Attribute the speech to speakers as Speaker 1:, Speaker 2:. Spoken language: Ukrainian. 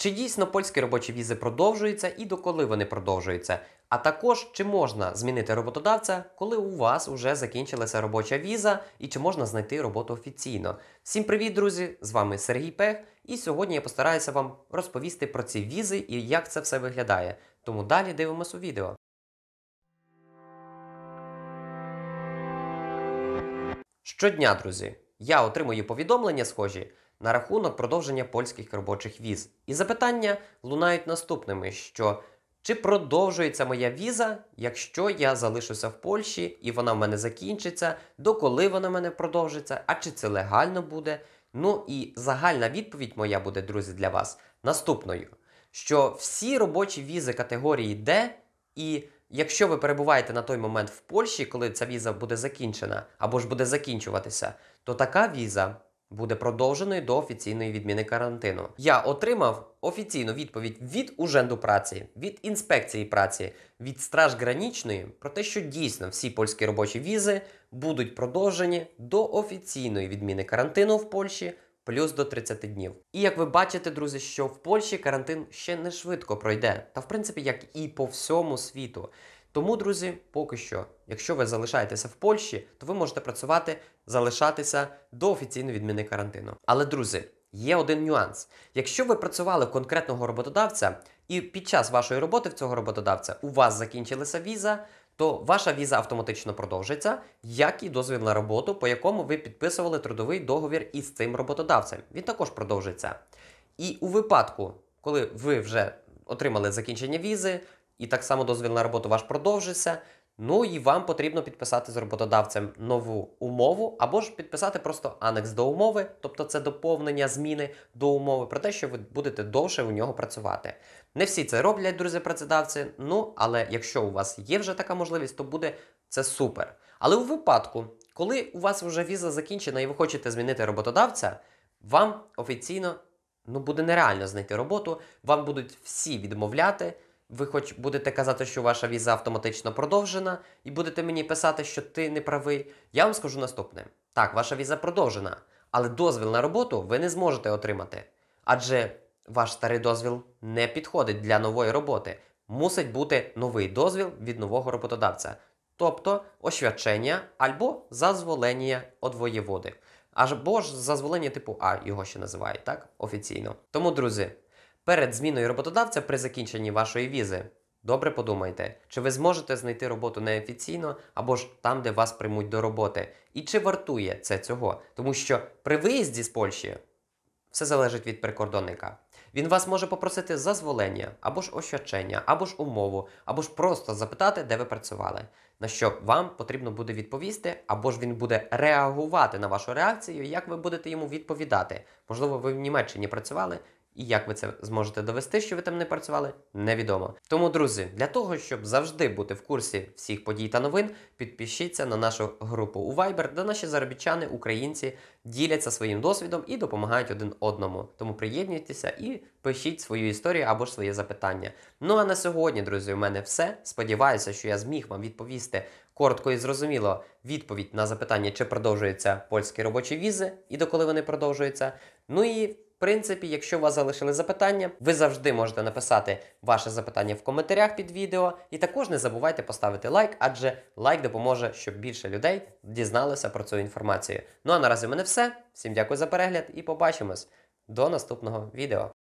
Speaker 1: Чи дійсно польські робочі візи продовжуються і доколи вони продовжуються? А також чи можна змінити роботодавця, коли у вас вже закінчилася робоча віза і чи можна знайти роботу офіційно? Всім привіт, друзі! З вами Сергій Пех, і сьогодні я постараюся вам розповісти про ці візи і як це все виглядає. Тому далі дивимось у відео. Щодня, друзі, я отримую повідомлення схожі на рахунок продовження польських робочих віз. І запитання лунають наступними: що чи продовжується моя віза, якщо я залишуся в Польщі і вона в мене закінчиться, доколи вона в мене продовжиться, а чи це легально буде? Ну і загальна відповідь моя буде, друзі, для вас наступною: що всі робочі візи категорії D і якщо ви перебуваєте на той момент в Польщі, коли ця віза буде закінчена або ж буде закінчуватися, то така віза буде продовжений до офіційної відміни карантину. Я отримав офіційну відповідь від Уженду праці, від інспекції праці, від страж гранічної про те, що дійсно всі польські робочі візи будуть продовжені до офіційної відміни карантину в Польщі. Плюс до 30 днів. І як ви бачите, друзі, що в Польщі карантин ще не швидко пройде, та в принципі, як і по всьому світу. Тому, друзі, поки що, якщо ви залишаєтеся в Польщі, то ви можете працювати, залишатися до офіційної відміни карантину. Але, друзі, є один нюанс: якщо ви працювали в конкретного роботодавця, і під час вашої роботи в цього роботодавця у вас закінчилася віза. То ваша віза автоматично продовжиться, як і дозвіл на роботу, по якому ви підписували трудовий договір із цим роботодавцем. Він також продовжиться. І у випадку, коли ви вже отримали закінчення візи, і так само дозвіл на роботу ваш продовжиться. Ну і вам потрібно підписати з роботодавцем нову умову, або ж підписати просто анекс до умови, тобто це доповнення зміни до умови про те, що ви будете довше у нього працювати. Не всі це роблять, друзі, працедавці. Ну але якщо у вас є вже така можливість, то буде це супер. Але у випадку, коли у вас вже віза закінчена і ви хочете змінити роботодавця, вам офіційно ну, буде нереально знайти роботу, вам будуть всі відмовляти ви хоч будете казати, що ваша віза автоматично продовжена, і будете мені писати, що ти не правий, я вам скажу наступне: так, ваша віза продовжена, але дозвіл на роботу ви не зможете отримати. Адже ваш старий дозвіл не підходить для нової роботи. Мусить бути новий дозвіл від нового роботодавця, тобто освячення або зазволення від воєводи. Або ж зазволення типу А його ще називають так офіційно. Тому, друзі, перед зміною роботодавця при закінченні вашої візи. Добре подумайте, чи ви зможете знайти роботу неофіційно або ж там, де вас приймуть до роботи, і чи вартує це цього, тому що при виїзді з Польщі все залежить від прикордонника. Він вас може попросити зазволення, або ж ощачення, або ж умову, або ж просто запитати, де ви працювали, на що вам потрібно буде відповісти, або ж він буде реагувати на вашу реакцію, як ви будете йому відповідати. Можливо, ви в Німеччині працювали, і як ви це зможете довести, що ви там не працювали, невідомо. Тому, друзі, для того, щоб завжди бути в курсі всіх подій та новин, підпишіться на нашу групу у Viber, де наші заробітчани, українці діляться своїм досвідом і допомагають один одному. Тому приєднуйтеся і пишіть свою історію або ж своє запитання. Ну а на сьогодні, друзі, у мене все. Сподіваюся, що я зміг вам відповісти. Коротко і зрозуміло відповідь на запитання, чи продовжуються польські робочі візи і доколи вони продовжуються. Ну і в принципі, якщо у вас залишили запитання, ви завжди можете написати ваше запитання в коментарях під відео. І також не забувайте поставити лайк, адже лайк допоможе, щоб більше людей дізналися про цю інформацію. Ну а наразі в мене все. Всім дякую за перегляд і побачимось до наступного відео.